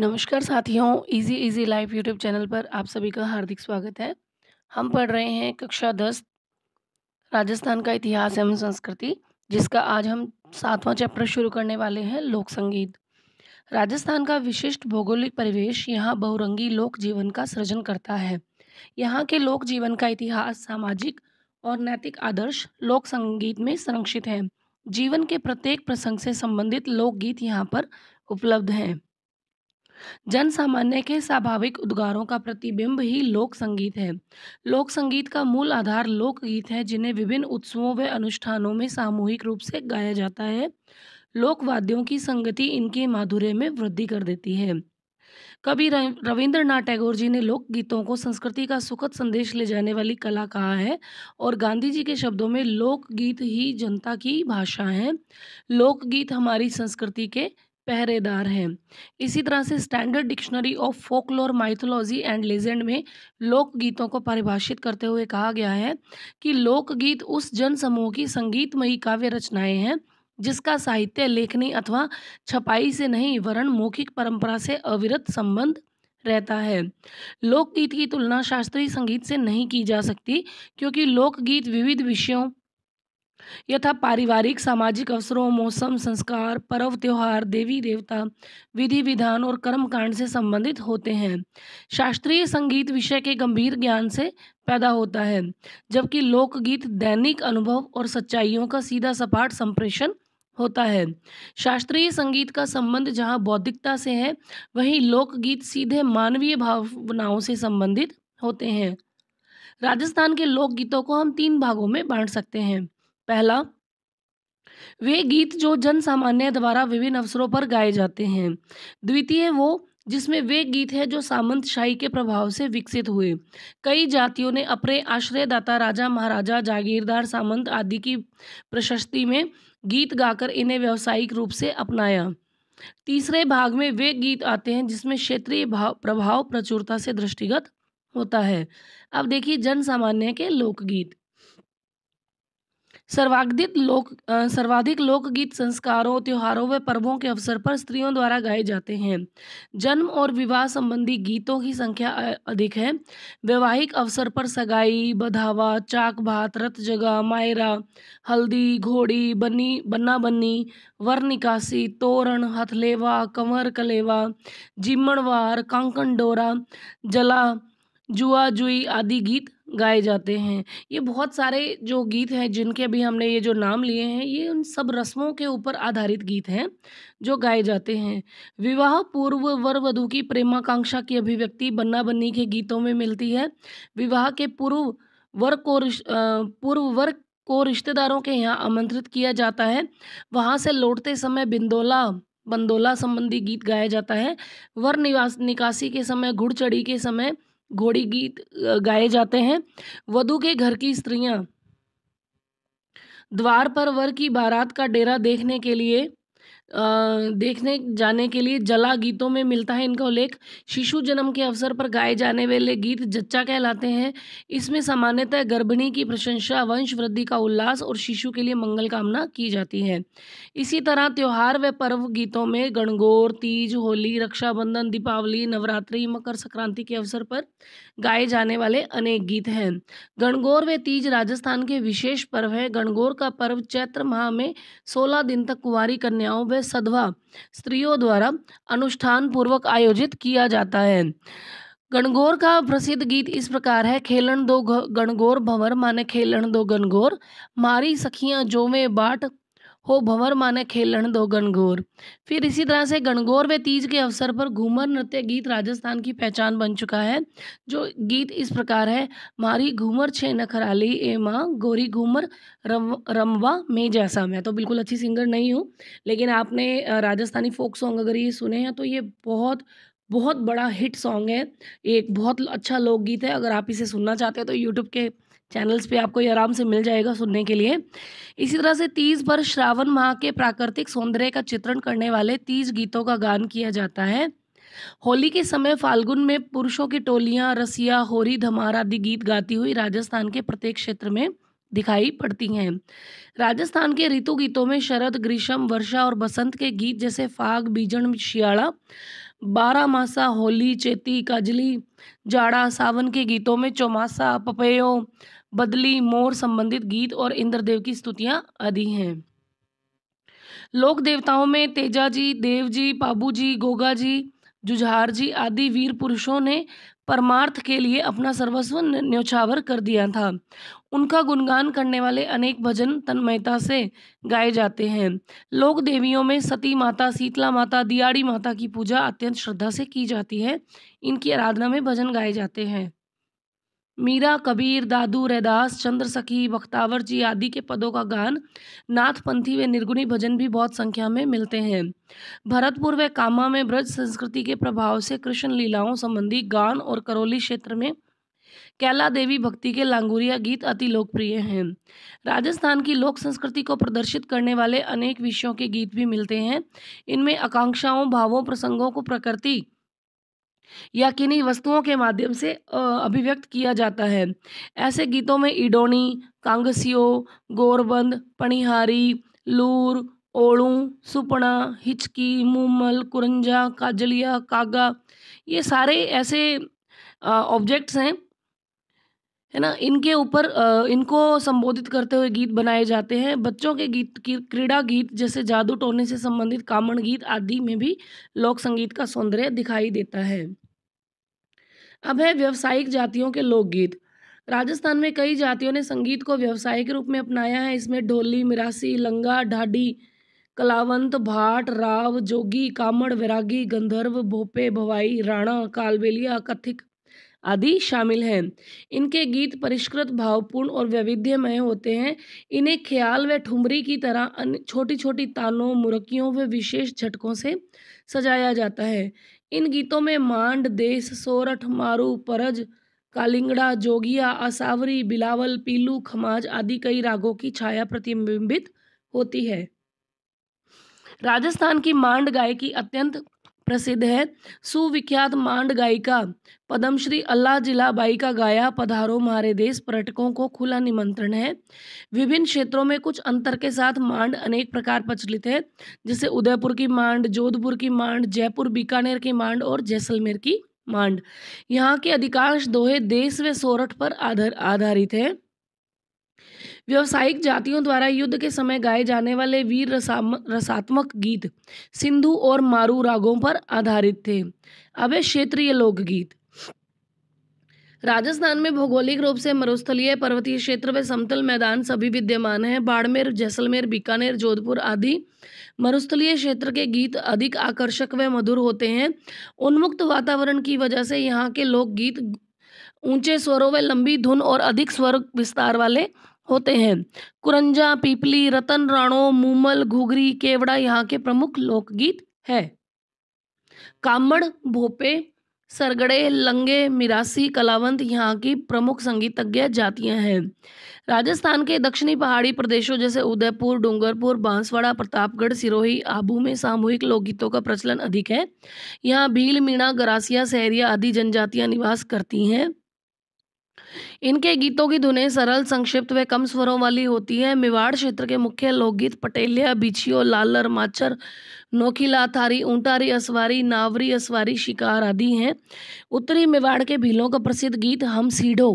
नमस्कार साथियों easy easy life YouTube channel पर आप सभी का हार्दिक स्वागत है हम पढ़ रहे हैं कक्षा दस राजस्थान का इतिहास एवं संस्कृति जिसका आज हम सातवां चैप्टर शुरू करने वाले हैं लोक संगीत राजस्थान का विशिष्ट भौगोलिक परिवेश यहाँ बहुरंगी लोक जीवन का सृजन करता है यहाँ के लोक जीवन का इतिहास सामाजिक और नैतिक आदर्श लोक संगीत में संरक्षित है जीवन के प्रत्येक प्रसंग से संबंधित लोकगीत यहाँ पर उपलब्ध हैं जन सामान्य के स्वाभाविक उद्गारों का प्रतिबिंब ही लोक संगीत है लोक संगीत का मूल आधार लोकगीत है जिन्हें विभिन्न उत्सवों व अनुष्ठानों में सामूहिक रूप से गाया जाता है लोकवाद्यों की संगति इनके माधुर्य में वृद्धि कर देती है कवि रविंद्रनाथ टैगोर जी ने लोक गीतों को संस्कृति का सुखद संदेश ले जाने वाली कला कहा है और गांधी जी के शब्दों में लोक गीत ही जनता की भाषा है लोक गीत हमारी संस्कृति के पहरेदार हैं इसी तरह से standard dictionary of folklore mythology and legend में लोकगीतों को परिभाषित करते हुए कहा गया है कि लोकगीत उस जन समूह की संगीतमयी काव्य रचनाएं हैं जिसका साहित्य लेखनी अथवा छपाई से नहीं वरण मौखिक परंपरा से अविरत संबंध रहता है लोकगीत की तुलना शास्त्रीय संगीत से नहीं की जा सकती क्योंकि लोकगीत विविध विषयों यथा पारिवारिक सामाजिक अवसरों मौसम संस्कार पर्व त्योहार देवी देवता विधि विधान और कर्म कांड से संबंधित होते हैं शास्त्रीय संगीत विषय के गंभीर ज्ञान से पैदा होता है जबकि लोकगीत दैनिक अनुभव और सच्चाइयों का सीधा सपाट संप्रेषण होता है शास्त्रीय संगीत का संबंध जहाँ बौद्धिकता से है वहीं लोकगीत सीधे मानवीय भावनाओं से संबंधित होते हैं राजस्थान के लोकगीतों को हम तीन भागों में बांट सकते हैं पहला वे गीत जो जन सामान्य द्वारा विभिन्न अवसरों पर गाए जाते हैं द्वितीय वो जिसमें वे गीत है जो सामंत शाही के प्रभाव से विकसित हुए कई जातियों ने अपने आश्रयदाता राजा महाराजा जागीरदार सामंत आदि की प्रशस्ति में गीत गाकर इन्हें व्यावसायिक रूप से अपनाया तीसरे भाग में वे गीत आते हैं जिसमें क्षेत्रीय प्रभाव प्रचुरता से दृष्टिगत होता है अब देखिए जन सामान्य के लोकगीत सर्वाधिक लोक सर्वाधिक लोकगीत संस्कारों त्योहारों व पर्वों के अवसर पर स्त्रियों द्वारा गाए जाते हैं जन्म और विवाह संबंधी गीतों की संख्या अधिक है वैवाहिक अवसर पर सगाई बधावा चाक भात रत जगा मायरा हल्दी घोड़ी बनी बन्ना बन्नी वर निकासी तोरण हथलेवा कंवर कलेवा जिम्मणवार कांकन डोरा जला जुआ जुई आदि गीत गाए जाते हैं ये बहुत सारे जो गीत हैं जिनके भी हमने ये जो नाम लिए हैं ये उन सब रस्मों के ऊपर आधारित गीत हैं जो गाए जाते हैं विवाह पूर्व वर वधु की प्रेमाकांक्षा की अभिव्यक्ति बन्ना बन्नी के गीतों में मिलती है विवाह के पूर्व वर को पूर्व वर को रिश्तेदारों के यहाँ आमंत्रित किया जाता है वहाँ से लौटते समय बिंदोला बंदोला संबंधी गीत गाया जाता है वर निवास निकासी के समय घुड़चढ़ी के समय घोड़ी गीत गाए जाते हैं वधु के घर की स्त्रियां द्वार पर वर की बारात का डेरा देखने के लिए देखने जाने के लिए जला गीतों में मिलता है इनका उल्लेख शिशु जन्म के अवसर पर गाए जाने वाले गीत जच्चा कहलाते हैं इसमें सामान्यतः गर्भिणी की प्रशंसा वंश वृद्धि का उल्लास और शिशु के लिए मंगल कामना की जाती है इसी तरह त्यौहार व पर्व गीतों में गणगौर तीज होली रक्षाबंधन दीपावली नवरात्रि मकर संक्रांति के अवसर पर गाए जाने वाले अनेक गीत हैं गणगौर व तीज राजस्थान के विशेष पर्व है गणगौर का पर्व चैत्र माह में सोलह दिन तक कुंवारी कन्याओं व सदवा स्त्रियों द्वारा अनुष्ठान पूर्वक आयोजित किया जाता है गणगौर का प्रसिद्ध गीत इस प्रकार है खेलन दो गणगौर भंवर माने खेलन दो गणगौर मारी सखियां जो में बाट हो भंवर माने खेलण दो गणगौर फिर इसी तरह से गणगौर व तीज के अवसर पर घूमर नृत्य गीत राजस्थान की पहचान बन चुका है जो गीत इस प्रकार है मारी घूमर छे नखराली ए माँ गोरी घूमर रम रमवा में जैसा मैं तो बिल्कुल अच्छी सिंगर नहीं हूँ लेकिन आपने राजस्थानी फोक सॉन्ग अगर ये सुने हैं तो ये बहुत बहुत बड़ा हिट सॉन्ग है एक बहुत अच्छा लोकगीत है अगर आप इसे सुनना चाहते हैं तो यूट्यूब के चैनल्स पे आपको ये आराम से मिल जाएगा सुनने के लिए इसी तरह से तीज पर श्रावण माह के प्राकृतिक सौंदर्य का चित्रण करने वाले तीज गीतों का गान किया जाता है होली के समय फाल्गुन में पुरुषों की टोलियां रसिया होरी धमार आदि गीत गाती हुई राजस्थान के प्रत्येक क्षेत्र में दिखाई पड़ती हैं राजस्थान के ऋतु गीतों में शरद ग्रीष्म वर्षा और बसंत के गीत जैसे फाग बीजन शियाड़ा बारह मासा होली चेती काजली जाड़ा सावन के गीतों में चौमासा पपेयो बदली मोर संबंधित गीत और इंद्रदेव की स्तुतियां आदि हैं लोक देवताओं में तेजाजी जी गोगा जी जुझार जी आदि वीर पुरुषों ने परमार्थ के लिए अपना सर्वस्व न्यौछावर कर दिया था उनका गुणगान करने वाले अनेक भजन तन्मयता से गाए जाते हैं लोक देवियों में सती माता शीतला माता दियाड़ी माता की पूजा अत्यंत श्रद्धा से की जाती है इनकी आराधना में भजन गाए जाते हैं मीरा कबीर दादू रैदास चंद्र सखी बख्तावर जी आदि के पदों का गान नाथपंथी व निर्गुणी भजन भी बहुत संख्या में मिलते हैं भरतपुर व कामा में ब्रज संस्कृति के प्रभाव से कृष्ण लीलाओं संबंधी गान और करौली क्षेत्र में कैला देवी भक्ति के लांगुरिया गीत अति लोकप्रिय हैं राजस्थान की लोक संस्कृति को प्रदर्शित करने वाले अनेक विषयों के गीत भी मिलते हैं इनमें आकांक्षाओं भावों प्रसंगों को प्रकृति या किन्हीं वस्तुओं के माध्यम से अभिव्यक्त किया जाता है ऐसे गीतों में इडोनी कांगसियो गोरबंद पणिहारी लूर ओड़ू सुपना हिचकी मूमल कुरंजा काजलिया कागा ये सारे ऐसे ऑब्जेक्ट्स हैं है ना इनके ऊपर इनको संबोधित करते हुए गीत बनाए जाते हैं बच्चों के गीत की क्रीड़ा गीत जैसे जादू टोने से संबंधित कामण गीत आदि में भी लोक संगीत का सौंदर्य दिखाई देता है अब है व्यवसायिक जातियों के लोकगीत राजस्थान में कई जातियों ने संगीत को व्यवसाय के रूप में अपनाया है इसमें ढोली मिरासी लंगा ढाडी कलावंत भाट राव जोगी कामड़ वैरागी गंधर्व भोपे भवाई राणा कालबेलिया कथिक आदि शामिल हैं इनके गीत परिष्कृत भावपूर्ण और वैविध्यमय होते हैं इन्हें ख्याल व ठुमरी की तरह अन्य छोटी छोटी तानों मुरकियों व विशेष झटकों से सजाया जाता है इन गीतों में मांड देश सोरठ मारू परज कालिंगड़ा जोगिया असावरी बिलावल पीलू खमाज आदि कई रागों की छाया प्रतिबिंबित होती है राजस्थान की मांड गायकी अत्यंत प्रसिद्ध है सुविख्यात मांड गायिका पद्मश्री अल्लाह जिला बाई का गाया पधारो मारे देश पर्यटकों को खुला निमंत्रण है विभिन्न क्षेत्रों में कुछ अंतर के साथ मांड अनेक प्रकार प्रचलित है जैसे उदयपुर की मांड जोधपुर की मांड जयपुर बीकानेर की मांड और जैसलमेर की मांड यहाँ के अधिकांश दोहे देश व सोरठ पर आधार आधारित है व्यवसायिक जातियों द्वारा युद्ध के समय गाए जाने वाले वीर रसात्मक गीत सिंधु और मारू रागों पर आधारित थे अब क्षेत्रीय लोकगीत राजस्थान में भौगोलिक रूप से मरुस्थलीय पर्वतीय क्षेत्र व समतल मैदान सभी विद्यमान हैं बाड़मेर जैसलमेर बीकानेर जोधपुर आदि मरुस्थलीय क्षेत्र के गीत अधिक आकर्षक व मधुर होते हैं उन्मुक्त वातावरण की वजह से यहाँ के लोकगीत ऊंचे स्वरों व लंबी धुन और अधिक स्वर विस्तार वाले होते हैं कुरंजा पीपली रतन राणो मूमल घुघरी केवड़ा यहाँ के प्रमुख लोकगीत है कामड़ भोपे सरगड़े लंगे मिरासी कलावंत यहाँ की प्रमुख संगीतज्ञ जातियाँ हैं राजस्थान के दक्षिणी पहाड़ी प्रदेशों जैसे उदयपुर डूंगरपुर बांसवाड़ा प्रतापगढ़ सिरोही आबू में सामूहिक लोकगीतों का प्रचलन अधिक है यहाँ भील मीणा गरासिया सहरिया आदि जनजातियाँ निवास करती हैं इनके गीतों की धुनें सरल संक्षिप्त व कम स्वरों वाली होती हैं मेवाड़ क्षेत्र के मुख्य लोकगीत पटेलिया बिछियो लालर माचर नोकीला थारी ऊंटारी असवारी नावरी असवारी शिकार आदि हैं उत्तरी मेवाड़ के भीलों का प्रसिद्ध गीत हम सीढ़ो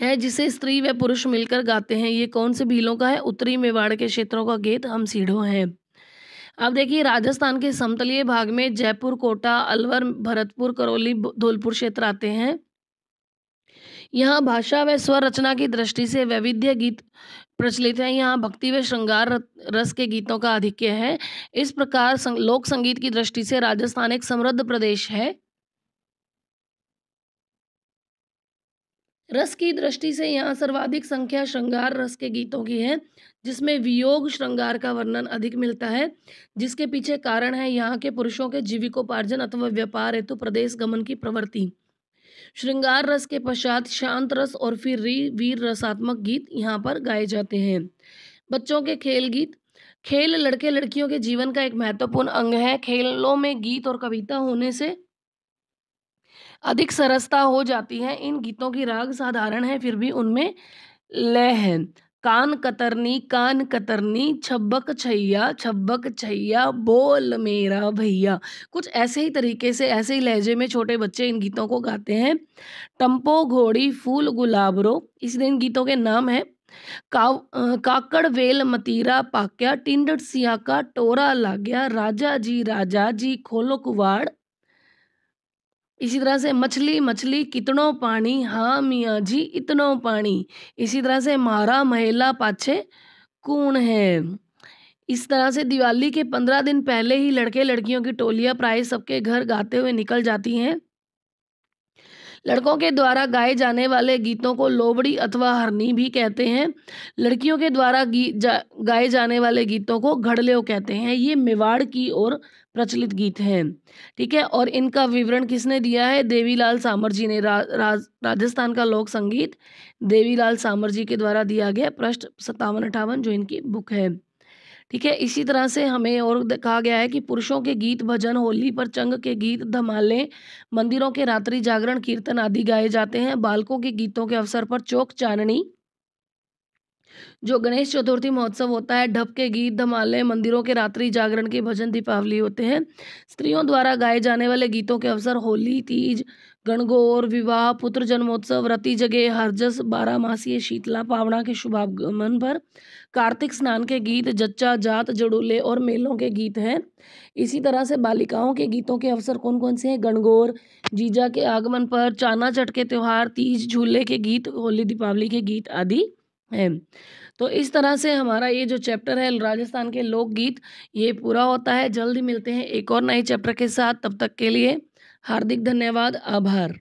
है जिसे स्त्री व पुरुष मिलकर गाते हैं ये कौन से भीलों का है उत्तरी मेवाड़ के क्षेत्रों का गीत हम सीढ़ो है अब देखिए राजस्थान के समतलीय भाग में जयपुर कोटा अलवर भरतपुर करौली धौलपुर क्षेत्र आते हैं यहाँ भाषा व स्वर रचना की दृष्टि से वैविध्य गीत प्रचलित है यहाँ भक्ति व श्रृंगार रस के गीतों का आधिक्य है इस प्रकार संग, लोक संगीत की दृष्टि से राजस्थान एक समृद्ध प्रदेश है रस की दृष्टि से यहाँ सर्वाधिक संख्या श्रृंगार रस के गीतों की है जिसमें वियोग श्रृंगार का वर्णन अधिक मिलता है जिसके पीछे कारण है यहाँ के पुरुषों के जीविकोपार्जन अथवा व्यापार हेतु प्रदेश गमन की प्रवृत्ति श्रृंगार रस के पश्चात शांत रस और फिर री वीर रसात्मक गीत यहाँ पर गाए जाते हैं बच्चों के खेल गीत खेल लड़के लड़कियों के जीवन का एक महत्वपूर्ण अंग है खेलों में गीत और कविता होने से अधिक सरसता हो जाती है इन गीतों की राग साधारण है फिर भी उनमें लय है कान कतरनी कान कतरनी छब्बक छैया छब्बक छैया बोल मेरा भैया कुछ ऐसे ही तरीके से ऐसे ही लहजे में छोटे बच्चे इन गीतों को गाते हैं टम्पो घोड़ी फूल गुलाबरो इस दिन गीतों के नाम हैं काव काकड़ वेल मतीरा पाक्या टिंडर सिया का टोरा लाग्या राजा जी राजा जी खोलो कुवाड़ इसी तरह से मछली मछली कितनो पानी हाँ मियाँ जी इतनो पानी इसी तरह से मारा महिला पाछे कौन है इस तरह से दिवाली के पंद्रह दिन पहले ही लड़के लड़कियों की टोलियाँ प्राय सबके घर गाते हुए निकल जाती हैं लड़कों के द्वारा गाए जाने वाले गीतों को लोबड़ी अथवा हरनी भी कहते हैं लड़कियों के द्वारा गी जा, गाए जाने वाले गीतों को घड़लेव कहते हैं ये मेवाड़ की ओर प्रचलित गीत हैं ठीक है और इनका विवरण किसने दिया है देवीलाल सामर जी ने रा, रा, राजस्थान का लोक संगीत देवीलाल सामर जी के द्वारा दिया गया पृष्ठ सत्तावन अठावन जो इनकी बुक है ठीक है इसी तरह से हमें और कहा गया है कि पुरुषों के गीत भजन होली पर चंग के गीत धमाले मंदिरों के रात्रि जागरण कीर्तन आदि गाए जाते हैं बालकों के गीतों के अवसर पर चौक चांदनी जो गणेश चतुर्थी महोत्सव होता है ढप के गीत धमाले मंदिरों के रात्रि जागरण के भजन दीपावली होते हैं स्त्रियों द्वारा गाए जाने वाले गीतों के अवसर होली तीज गणगौर विवाह पुत्र जन्मोत्सव रति जगे हरजस मासीय शीतला पावना के शुभागमन पर कार्तिक स्नान के गीत जच्चा जात जड़ूले और मेलों के गीत हैं इसी तरह से बालिकाओं के गीतों के अवसर कौन कौन से हैं गणगौर जीजा के आगमन पर चाना चट के त्यौहार तीज झूले के गीत होली दीपावली के गीत आदि हैं तो इस तरह से हमारा ये जो चैप्टर है राजस्थान के लोकगीत ये पूरा होता है जल्द मिलते हैं एक और नए चैप्टर के साथ तब तक के लिए हार्दिक धन्यवाद आभार